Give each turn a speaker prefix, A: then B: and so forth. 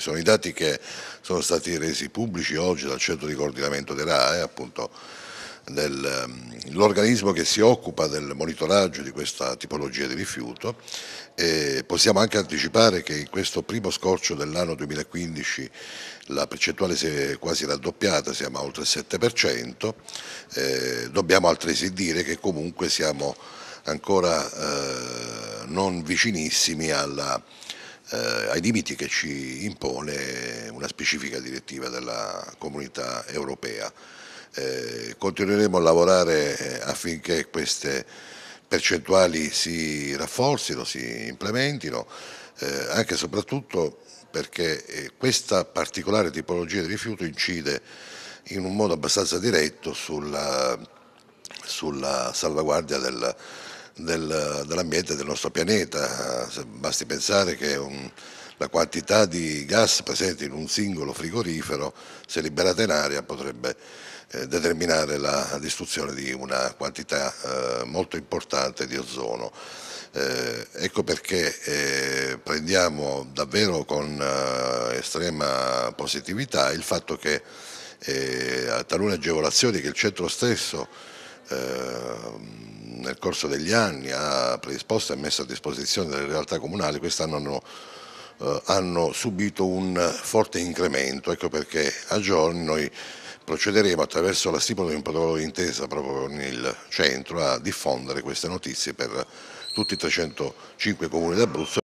A: Sono i dati che sono stati resi pubblici oggi dal centro di coordinamento dell'AE, appunto ehm, l'organismo che si occupa del monitoraggio di questa tipologia di rifiuto. E possiamo anche anticipare che in questo primo scorcio dell'anno 2015 la percentuale si è quasi raddoppiata, siamo a oltre il 7%. Eh, dobbiamo altresì dire che comunque siamo ancora eh, non vicinissimi alla eh, ai limiti che ci impone una specifica direttiva della comunità europea. Eh, continueremo a lavorare eh, affinché queste percentuali si rafforzino, si implementino, eh, anche e soprattutto perché eh, questa particolare tipologia di rifiuto incide in un modo abbastanza diretto sulla, sulla salvaguardia del, del, dell'ambiente del nostro pianeta. Basti pensare che un, la quantità di gas presente in un singolo frigorifero, se liberata in aria, potrebbe eh, determinare la distruzione di una quantità eh, molto importante di ozono. Eh, ecco perché eh, prendiamo davvero con eh, estrema positività il fatto che eh, a talune agevolazioni che il centro stesso ehm, nel corso degli anni ha predisposto e messo a disposizione delle realtà comunali, quest'anno hanno, eh, hanno subito un forte incremento, ecco perché a giorni noi procederemo attraverso la stipula di un protocollo d'intesa proprio con il centro a diffondere queste notizie per tutti i 305 comuni d'Abruzzo